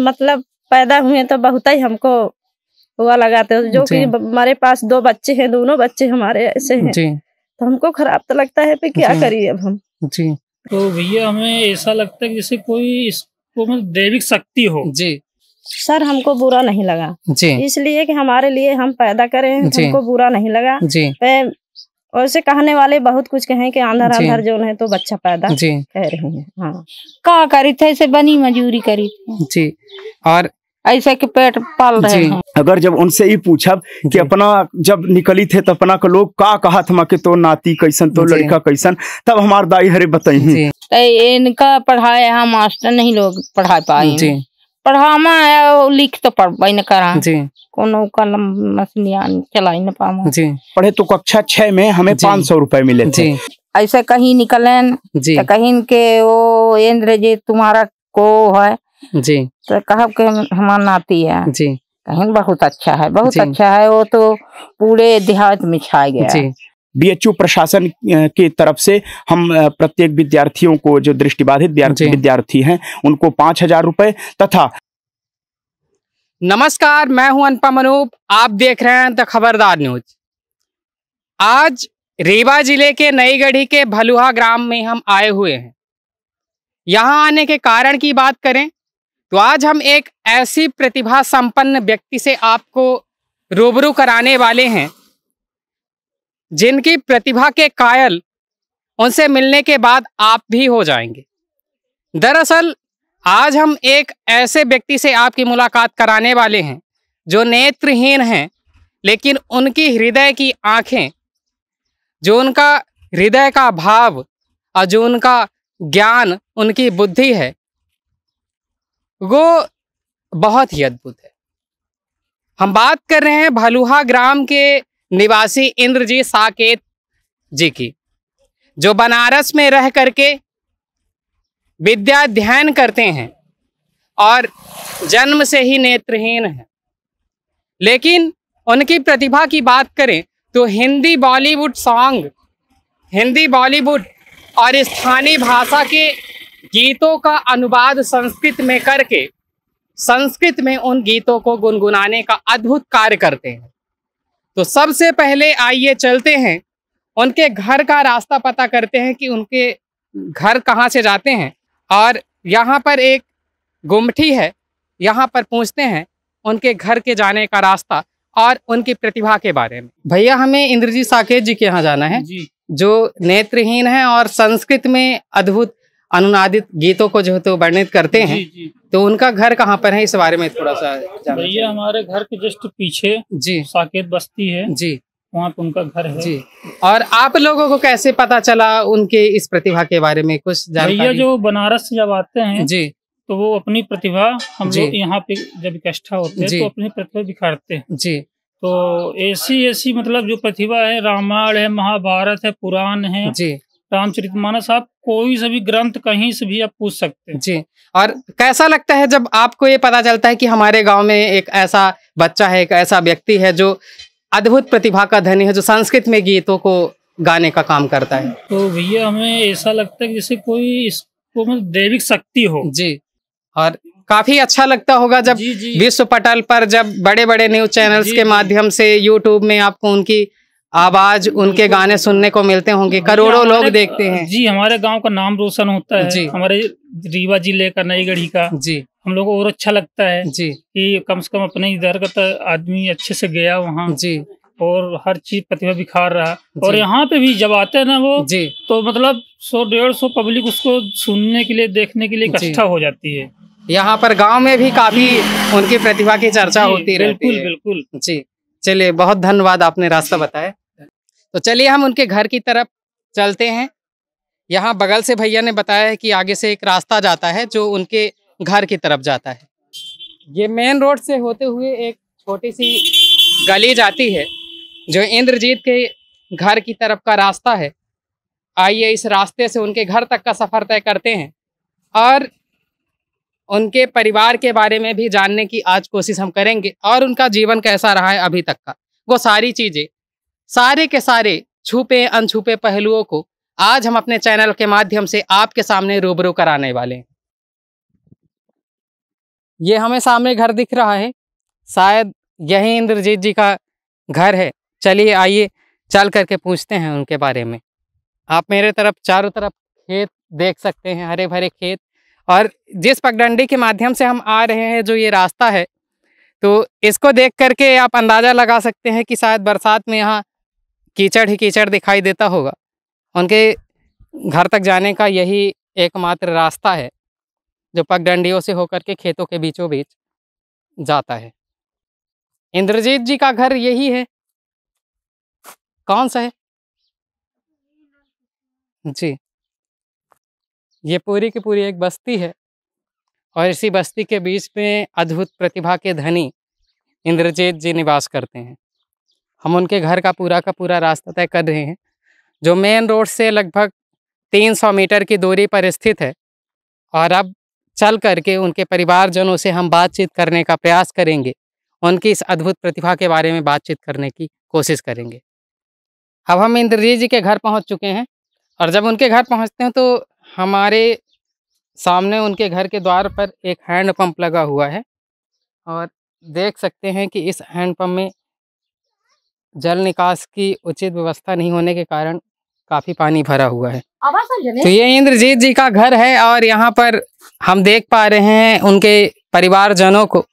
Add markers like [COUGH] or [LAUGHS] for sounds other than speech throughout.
मतलब पैदा हुए तो बहुत ही हमको हुआ लगाते हैं जो कि हमारे पास दो बच्चे हैं दोनों बच्चे हमारे ऐसे हैं तो हमको खराब तो लगता है पे क्या करिए अब हम जी तो भैया हमें ऐसा लगता है जैसे कोई इसको मतलब दैविक शक्ति हो जी सर हमको बुरा नहीं लगा जी इसलिए कि हमारे लिए हम पैदा करे हमको बुरा नहीं लगा जी और उसे कहने वाले बहुत कुछ कहें कि आंधर आंधर जो है तो बच्चा पैदा जी कह रही हाँ। है हाँ का करी थे बनी मजूरी करी जी और ऐसे के पेट पाल रहे हैं अगर जब उनसे ही पूछा कि अपना जब निकली थे तो अपना का लोग का कहा था तो नाती कैसन तो लड़का कैसन तब हमार दाई हरे बताई इनका पढ़ाया मास्टर नहीं लोग पढ़ा पाए पढ़ामा है लिख तो पढ़ न करा जी कोनो कलम चलाई न पामा जी पढ़े तो कक्षा छह में हमें पाँच सौ रूपए मिले थे ऐसे कहीं निकले जी तो कहीं के वो इंद्र जी तुम्हारा को है जी तो कहा के हमारा नाती है जी कहीं बहुत अच्छा है बहुत अच्छा है वो तो पूरे देहात में छा गया जी बीएचयू प्रशासन की तरफ से हम प्रत्येक विद्यार्थियों को जो दृष्टिबाधित विद्यार्थी हैं उनको पांच हजार रुपए तथा नमस्कार मैं हूं अनुपम अनूप आप देख रहे हैं द खबरदार न्यूज आज रीवा जिले के नई गढ़ी के भलुहा ग्राम में हम आए हुए हैं यहाँ आने के कारण की बात करें तो आज हम एक ऐसी प्रतिभा संपन्न व्यक्ति से आपको रूबरू कराने वाले हैं जिनकी प्रतिभा के कायल उनसे मिलने के बाद आप भी हो जाएंगे दरअसल आज हम एक ऐसे व्यक्ति से आपकी मुलाकात कराने वाले हैं जो नेत्रहीन हैं लेकिन उनकी हृदय की आँखें जो उनका हृदय का भाव और जो उनका ज्ञान उनकी बुद्धि है वो बहुत ही अद्भुत है हम बात कर रहे हैं भलुहा ग्राम के निवासी इंद्रजी साकेत जी की जो बनारस में रह करके विद्याध्ययन करते हैं और जन्म से ही नेत्रहीन हैं लेकिन उनकी प्रतिभा की बात करें तो Hindi Bollywood song Hindi Bollywood और स्थानीय भाषा के गीतों का अनुवाद संस्कृत में करके संस्कृत में उन गीतों को गुनगुनाने का अद्भुत कार्य करते हैं तो सबसे पहले आइए चलते हैं उनके घर का रास्ता पता करते हैं कि उनके घर कहाँ से जाते हैं और यहाँ पर एक गुमठी है यहाँ पर पूछते हैं उनके घर के जाने का रास्ता और उनकी प्रतिभा के बारे में भैया हमें इंद्रजीत साकेत जी के यहाँ जाना है जी। जो नेत्रहीन है और संस्कृत में अद्भुत अनुनादित गीतों को जो है तो वर्णित करते हैं जी, जी। तो उनका घर कहाँ पर है इस बारे में थोड़ा सा भैया हमारे घर के जस्ट पीछे जी साकेत बस्ती है जी वहाँ पे उनका घर है जी और आप लोगों को कैसे पता चला उनके इस प्रतिभा के बारे में कुछ भैया जो बनारस से जब आते हैं जी तो वो अपनी प्रतिभा हम लोग यहाँ पे जब इकट्ठा होते हैं तो अपनी प्रतिभा दिखाते हैं जी तो ऐसी ऐसी मतलब जो प्रतिभा है रामायण है महाभारत है पुराण है जी रामचरित मानस आप कोई सभी ग्रंथ कहीं से भी आप पूछ सकते हैं जी और कैसा लगता है जब आपको ये पता चलता है कि हमारे गांव में एक ऐसा बच्चा है एक ऐसा व्यक्ति है जो अद्भुत प्रतिभा का धनी है जो संस्कृत में गीतों को गाने का काम करता है तो भैया हमें ऐसा लगता है जैसे कोई इसको मतलब दैविक शक्ति हो जी और काफी अच्छा लगता होगा जब विश्व पटल पर जब बड़े बड़े न्यूज चैनल्स के माध्यम से यूट्यूब में आपको उनकी आवाज उनके गाने सुनने को मिलते होंगे करोड़ों लोग देखते हैं जी हमारे गांव का नाम रोशन होता है जी हमारे रीवा जिले का नई गढ़ी का जी हम लोग को और अच्छा लगता है जी कि कम से कम अपने इधर का तो आदमी अच्छे से गया वहाँ जी और हर चीज प्रतिभा बिखार रहा और यहाँ पे भी जब आते हैं ना वो जी तो मतलब सौ डेढ़ सौ पब्लिक उसको सुनने के लिए देखने के लिए इकट्ठा हो जाती है यहाँ पर गांव में भी काफी उनकी प्रतिभा की चर्चा होती है बिल्कुल बिल्कुल जी चलिए बहुत धन्यवाद आपने रास्ता बताया तो चलिए हम उनके घर की तरफ चलते हैं यहाँ बगल से भैया ने बताया है कि आगे से एक रास्ता जाता है जो उनके घर की तरफ जाता है ये मेन रोड से होते हुए एक छोटी सी गली जाती है जो इंद्रजीत के घर की तरफ का रास्ता है आइए इस रास्ते से उनके घर तक का सफ़र तय करते हैं और उनके परिवार के बारे में भी जानने की आज कोशिश हम करेंगे और उनका जीवन कैसा रहा है अभी तक का वो सारी चीज़ें सारे के सारे छुपे अनछुपे पहलुओं को आज हम अपने चैनल के माध्यम से आपके सामने रूबरू कराने वाले हैं ये हमें सामने घर दिख रहा है शायद यही इंद्रजीत जी का घर है चलिए आइए चल करके पूछते हैं उनके बारे में आप मेरे तरफ चारों तरफ खेत देख सकते हैं हरे भरे खेत और जिस पगडंडी के माध्यम से हम आ रहे हैं जो ये रास्ता है तो इसको देख करके आप अंदाज़ा लगा सकते हैं कि शायद बरसात में यहाँ कीचड़ ही कीचड़ दिखाई देता होगा उनके घर तक जाने का यही एकमात्र रास्ता है जो पगडंडियों से होकर के खेतों के बीचों बीच जाता है इंद्रजीत जी का घर यही है कौन सा है जी ये पूरी की पूरी एक बस्ती है और इसी बस्ती के बीच में अद्भुत प्रतिभा के धनी इंद्रजीत जी निवास करते हैं हम उनके घर का पूरा का पूरा रास्ता तय कर रहे हैं जो मेन रोड से लगभग 300 मीटर की दूरी पर स्थित है और अब चल करके उनके परिवारजनों से हम बातचीत करने का प्रयास करेंगे उनकी इस अद्भुत प्रतिभा के बारे में बातचीत करने की कोशिश करेंगे अब हम इंद्रजीत जी के घर पहुंच चुके हैं और जब उनके घर पहुंचते हैं तो हमारे सामने उनके घर के द्वार पर एक हैंड पंप लगा हुआ है और देख सकते हैं कि इस हैंड पंप में जल निकास की उचित व्यवस्था नहीं होने के कारण काफी पानी भरा हुआ है तो ये इंद्रजीत जी का घर है और यहाँ पर हम देख पा रहे हैं उनके परिवारजनों को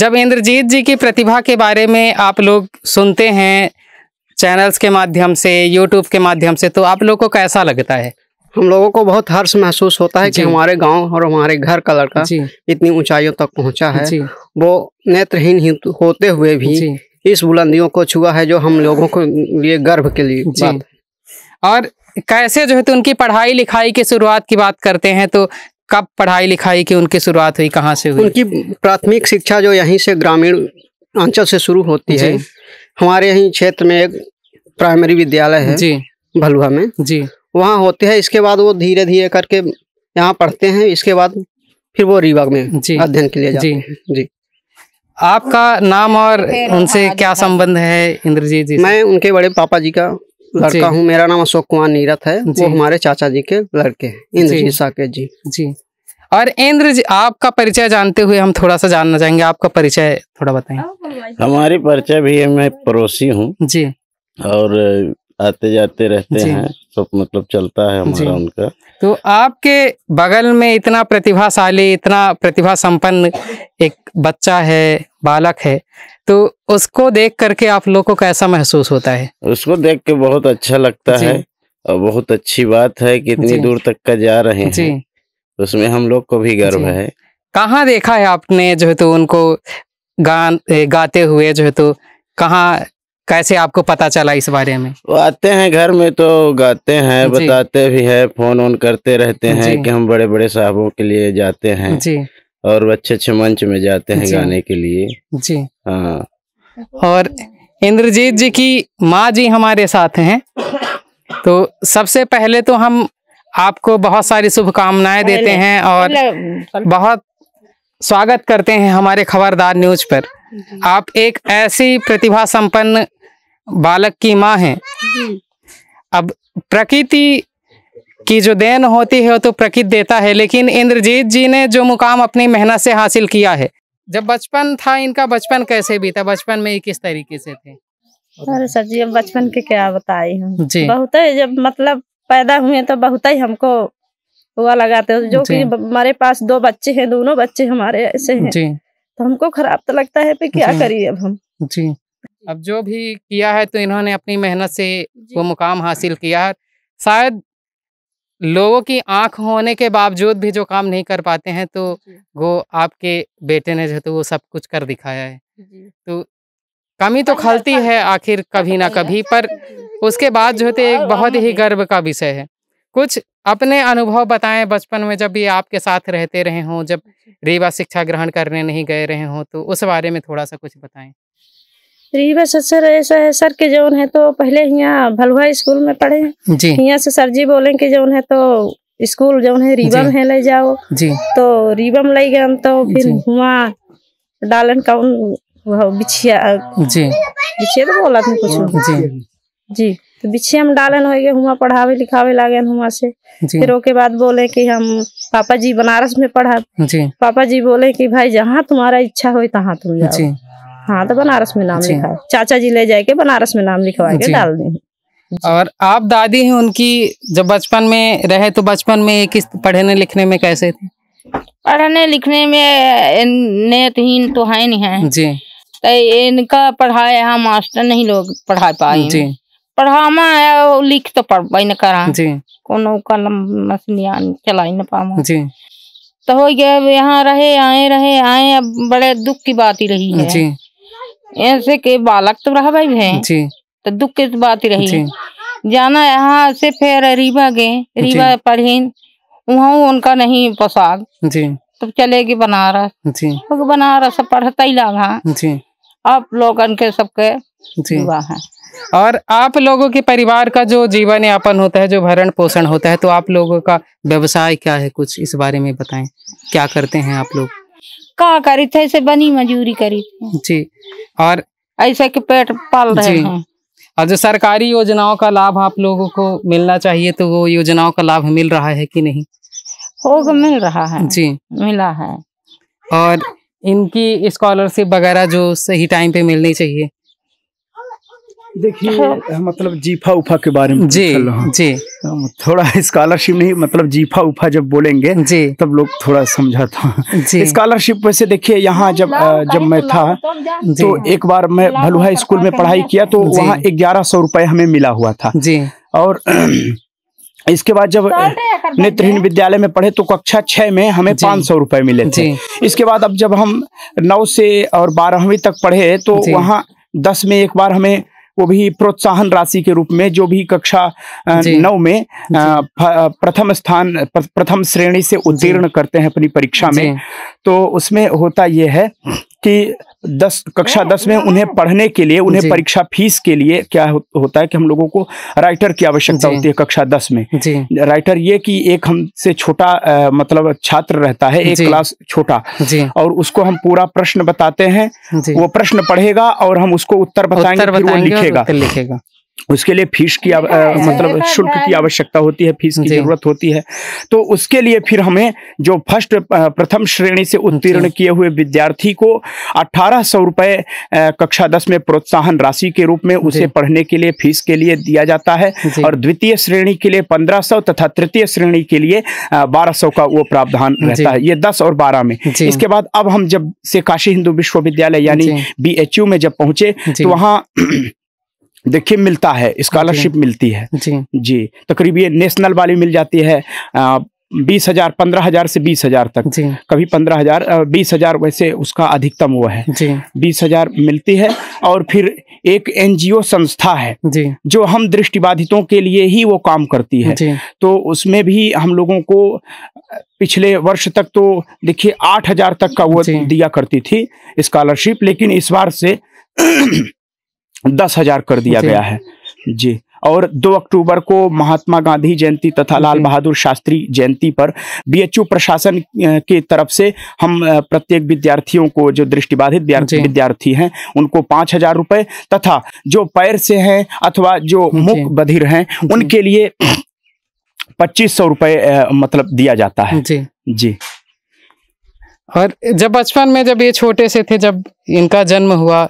जब इंद्रजीत जी की प्रतिभा के बारे में आप लोग सुनते हैं चैनल्स के माध्यम से यूट्यूब के माध्यम से तो आप लोग को कैसा लगता है हम लोगों को बहुत हर्ष महसूस होता है कि हमारे गांव और हमारे घर का लड़का इतनी ऊंचाइयों तक पहुंचा है वो नेत्रहीन होते हुए भी इस बुलंदियों को छुआ है जो हम लोगों को लिए गर्व के लिए बात और कैसे जो है तो उनकी पढ़ाई लिखाई की शुरुआत की बात करते हैं तो कब पढ़ाई लिखाई की उनकी शुरुआत हुई कहाँ से हुई उनकी प्राथमिक शिक्षा जो यहीं से ग्रामीण अंचल से शुरू होती है हमारे यहीं क्षेत्र में एक प्राइमरी विद्यालय है जी भलुआ में जी वहाँ होते हैं इसके बाद वो धीरे धीरे करके यहाँ पढ़ते हैं इसके बाद फिर वो रीवा में अध्ययन के लिए जाते जी हैं जी आपका नाम और उनसे क्या संबंध है इंद्रजीत जी मैं उनके बड़े पापा जी का लड़का हूँ मेरा नाम अशोक कुमार नीरथ है वो हमारे चाचा जी के लड़के हैं इंद्रजीत साकेत जी जी और इंद्र जी आपका परिचय जानते हुए हम थोड़ा सा जानना चाहेंगे आपका परिचय थोड़ा बताएं हमारी परिचय भी है मैं पड़ोसी हूँ जी और आते जाते रहते हैं सब मतलब चलता है हमारा उनका तो आपके बगल में इतना प्रतिभाशाली इतना प्रतिभा संपन्न एक बच्चा है बालक है तो उसको देख करके आप लोग को कैसा महसूस होता है उसको देख के बहुत अच्छा लगता है और बहुत अच्छी बात है कि इतनी दूर तक का जा रहे हैं उसमें हम लोग को भी गर्व है कहाँ देखा है आपने जो है तो उनको गान गाते हुए जो है तो कहाँ कैसे आपको पता चला इस बारे में आते हैं घर में तो गाते हैं बताते भी है फोन ऑन करते रहते हैं कि हम बड़े बड़े साहबों के लिए जाते हैं जी और अच्छे अच्छे मंच में जाते हैं गाने के लिए जी हाँ और इंद्रजीत जी की माँ जी हमारे साथ हैं तो सबसे पहले तो हम आपको बहुत सारी शुभकामनाएं देते हैं और बहुत स्वागत करते हैं हमारे खबरदार न्यूज पर आप एक ऐसी प्रतिभा संपन्न बालक की माँ है अब प्रकृति की जो देन होती है तो प्रकृति देता है लेकिन इंद्रजीत जी ने जो मुकाम अपनी मेहनत से हासिल किया है जब बचपन था इनका बचपन कैसे बीता बचपन में ये किस तरीके से थे अरे सर जी अब बचपन के क्या बताए हूँ बहुत जब मतलब पैदा हुए तो बहुत ही हमको हुआ लगाते जो कि हमारे पास दो बच्चे हैं दोनों बच्चे हमारे ऐसे हैं तो हमको खराब तो लगता है पे क्या करिए अब हम जी अब जो भी किया है तो इन्होंने अपनी मेहनत से वो मुकाम हासिल किया है शायद लोगों की आंख होने के बावजूद भी जो काम नहीं कर पाते हैं तो वो आपके बेटे ने जो तो वो सब कुछ कर दिखाया है तो कमी तो खलती है तो आखिर कभी ना कभी पर [LAUGHS] उसके बाद जो है तो एक बहुत ही गर्व का विषय है कुछ अपने अनुभव बताएं बचपन में जब ये आपके साथ रहते रहे हों जब रीवा शिक्षा ग्रहण करने नहीं गए रहे हों तो उस बारे में थोड़ा सा कुछ बताएं रीवा तो सर ऐसा है सर के जौन है तो पहले यहाँ भलुआ स्कूल में पढ़े जी यहाँ से सर जी बोले कि जौन है तो स्कूल जौन है रीवा में ले जाओ जी तो रीवा में ले गए तो फिर वहाँ डालन कौन बिछिया जी बिछिया तो बोला था कुछ जी जी तो बिछिया में डालन हो गए हुआ पढ़ावे लिखावे लागे हुआ से फिर ओके बाद बोले कि हम पापा जी बनारस में पढ़ा जी पापा जी बोले कि भाई जहाँ तुम्हारा इच्छा हो तहाँ तुम जाओ हाँ तो बनारस में नाम लिखा है चाचा जी ले जाके बनारस में नाम लिखवा के डाल दें और आप दादी हैं उनकी जब बचपन में रहे तो बचपन में किस पढ़ने लिखने में कैसे थे पढ़ने लिखने में नेतहीन तो, तो है नहीं है जी तो इनका पढ़ाया हम मास्टर नहीं लोग पढ़ा पाए जी पढ़ामा है लिख तो पढ़ पाई न करा जी कोनो कलम मसलियां चलाई न पामा जी तो हो गया यहाँ रहे आए रहे आए अब बड़े दुख की बात ही रही है जी ऐसे के बालक तो रहा भाई है जी तो दुख की तो बात रही जाना यहाँ से फिर रीवा गए रीवा पढ़ी वहाँ उनका नहीं पोशाक जी तो चलेगी बनारस जी तो बनारस पढ़ता ही लाभ जी आप लोग के सबके है और आप लोगों के परिवार का जो जीवन यापन होता है जो भरण पोषण होता है तो आप लोगों का व्यवसाय क्या है कुछ इस बारे में बताएं क्या करते हैं आप लोग का करी थे बनी मजूरी करी जी और ऐसे के पेट पाल रहे हैं और जो सरकारी योजनाओं का लाभ आप लोगों को मिलना चाहिए तो वो योजनाओं का लाभ मिल रहा है कि नहीं होगा मिल रहा है जी मिला है और इनकी स्कॉलरशिप वगैरह जो सही टाइम पे मिलनी चाहिए देखिए हाँ। मतलब जीफा उफा के बारे में जी जी थोड़ा स्कॉलरशिप नहीं मतलब जीफा उफा जब बोलेंगे जी तब लोग थोड़ा समझा था स्कॉलरशिप वैसे देखिए यहाँ जब जब मैं तो था तो, तो एक बार मैं भलुहा स्कूल में पढ़ाई किया तो वहाँ ग्यारह सौ रुपए हमें मिला हुआ था जी और [CLEARS THROAT] इसके बाद जब नेत्रहीन विद्यालय में पढ़े तो कक्षा छह में हमें पाँच सौ रुपए मिले थे इसके बाद अब जब हम नौ से और बारहवीं तक पढ़े तो वहाँ दस में एक बार हमें वो भी प्रोत्साहन राशि के रूप में जो भी कक्षा नौ में प्रथम स्थान प्रथम श्रेणी से उत्तीर्ण करते हैं अपनी परीक्षा में तो उसमें होता यह है कि दस कक्षा हाँ, दस में हाँ। उन्हें पढ़ने के लिए उन्हें परीक्षा फीस के लिए क्या हो, होता है कि हम लोगों को राइटर की आवश्यकता होती है कक्षा दस में राइटर ये कि एक हमसे छोटा आ, मतलब छात्र रहता है एक क्लास छोटा और उसको हम पूरा प्रश्न बताते हैं वो प्रश्न पढ़ेगा और हम उसको उत्तर बताएंगे, लिखेगा लिखेगा उसके लिए फीस की आ, मतलब शुल्क की आवश्यकता होती है फीस की जरूरत होती है तो उसके लिए फिर हमें जो फर्स्ट प्रथम श्रेणी से उत्तीर्ण अच्छा। किए हुए विद्यार्थी को अठारह सौ रुपये कक्षा दस में प्रोत्साहन राशि के रूप में उसे पढ़ने के लिए फीस के लिए दिया जाता है और द्वितीय श्रेणी के लिए पंद्रह सौ तथा तृतीय श्रेणी के लिए बारह सौ का वो प्रावधान रहता है ये दस और बारह में इसके बाद अब हम जब से काशी हिंदू विश्वविद्यालय यानी बी में जब पहुंचे तो वहाँ देखिए मिलता है स्कॉलरशिप मिलती है जी जी तकरीब तो ये नेशनल वाली मिल जाती है आ, बीस हजार पंद्रह हजार से बीस हजार तक कभी पंद्रह हजार बीस हजार वैसे उसका अधिकतम वो है बीस हजार मिलती है और फिर एक एनजीओ संस्था है जो हम दृष्टिबाधितों के लिए ही वो काम करती है तो उसमें भी हम लोगों को पिछले वर्ष तक तो देखिए आठ हजार तक का वो दिया करती थी स्कॉलरशिप लेकिन इस बार से [CLEARS THROAT] दस हजार कर दिया गया है जी और 2 अक्टूबर को महात्मा गांधी जयंती तथा लाल बहादुर शास्त्री जयंती पर बीएचयू प्रशासन के तरफ से हम प्रत्येक विद्यार्थियों को जो दृष्टिबाधित विद्यार्थी हैं उनको पाँच हजार रुपये तथा जो पैर से हैं अथवा जो मुख बधिर हैं उनके लिए पच्चीस सौ रुपये मतलब दिया जाता है जी जी और जब बचपन में जब ये छोटे से थे जब इनका जन्म हुआ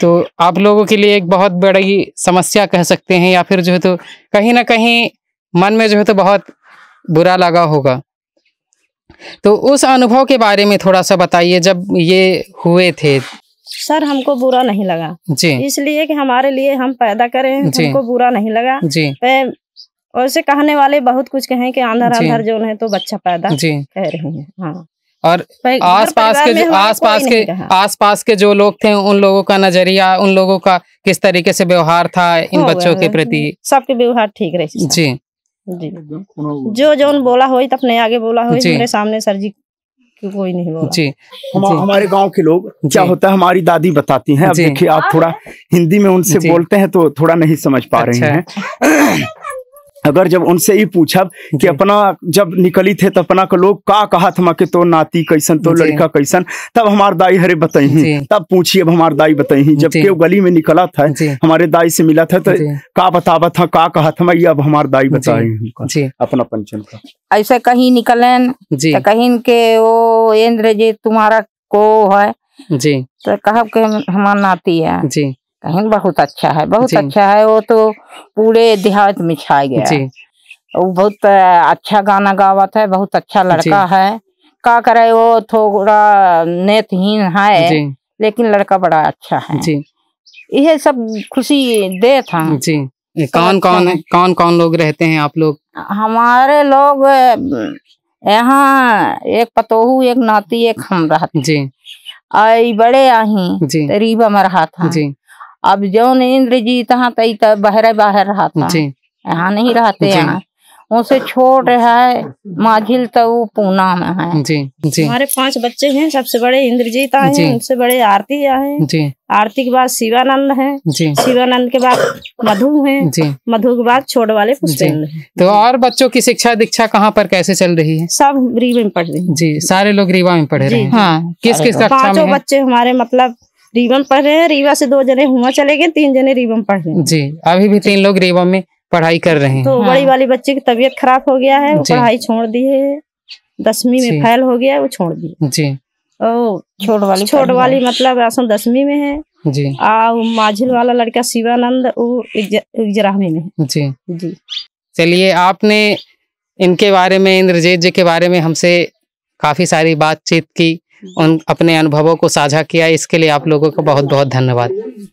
तो आप लोगों के लिए एक बहुत बड़ी समस्या कह सकते हैं या फिर जो है तो कहीं ना कहीं मन में जो है तो बहुत बुरा लगा होगा तो उस अनुभव के बारे में थोड़ा सा बताइए जब ये हुए थे सर हमको बुरा नहीं लगा जी इसलिए कि हमारे लिए हम पैदा करे हमको बुरा नहीं लगा जी और कहने वाले बहुत कुछ कहें कि आंधर आंधर जो है तो बच्चा पैदा कह रही है हाँ और आसपास के आसपास के आसपास के जो लोग थे उन लोगों का नजरिया उन लोगों का किस तरीके से व्यवहार था इन बच्चों के प्रति सबके व्यवहार ठीक रहे जी जी जो जो बोला हो तो अपने आगे बोला हो मेरे सामने सर जी कोई नहीं बोला जी हम, हमारे गांव के लोग क्या होता है हमारी दादी बताती हैं अब देखिए आप थोड़ा हिंदी में उनसे बोलते हैं तो थोड़ा नहीं समझ पा अच्छा। रहे हैं अगर जब उनसे ही पूछब कि अपना जब निकली थे तो अपना का लोग का कहा था के तो नाती कैसन तो लड़का कैसन तब हमार दाई हरे बताई तब पूछिए हमार दाई बताई जब के गली में निकला था हमारे दाई से मिला था तो का बतावा था का कहा था मैं अब हमार दाई बताई अपना पंचन का ऐसे कहीं निकलन तो कहीं के वो इंद्र जी तुम्हारा को है जी तो कहा हमारा नाती है जी कहीं बहुत अच्छा है बहुत अच्छा है वो तो पूरे देहात में छा गया है वो बहुत अच्छा गाना गावत है बहुत अच्छा लड़का है का करे वो थोड़ा नेतहीन है लेकिन लड़का बड़ा अच्छा है जी यह सब खुशी दे था जी कौन अच्छा कौन कौन कौन लोग रहते हैं आप लोग हमारे लोग यहाँ एक पतोहू एक नाती एक हम रहते जी आई बड़े आही जी रीबा में रहा था जी अब जौन हाँ तो इंद्र जी तहा तई बहरे बाहर रहा था यहाँ नहीं रहते यहाँ उसे छोड़ है माझिल तो वो पूना में है जी जी हमारे पांच बच्चे हैं सबसे बड़े इंद्रजीत आए हैं उनसे बड़े आरती आए हैं आरती के बाद शिवानंद है जी शिवानंद के बाद मधु है जी मधु के बाद छोट वाले पुष्पेंद्र तो और बच्चों की शिक्षा दीक्षा कहाँ पर कैसे चल रही है सब रीवा में पढ़ रही जी सारे लोग रीवा में पढ़ रहे हैं हाँ किस किस पांचों बच्चे हमारे मतलब रीबम पढ़ रहे हैं रीवा से दो जने हुआ चले गए तीन जने रीबम पढ़ रहे हैं जी अभी भी तीन लोग रीबम में पढ़ाई कर रहे हैं तो हाँ। बड़ी वाली बच्चे की तबीयत खराब हो गया है पढ़ाई छोड़ दी है दसवीं में फैल हो गया वो छोड़ दी जी और छोट वाली छोट वाली मतलब दसवीं में है जी आ माझिल वाला लड़का शिवानंद वो में है जी जी चलिए आपने इनके बारे में इंद्रजीत जी के बारे में हमसे काफी सारी बातचीत की उन अपने अनुभवों को साझा किया इसके लिए आप लोगों का बहुत बहुत धन्यवाद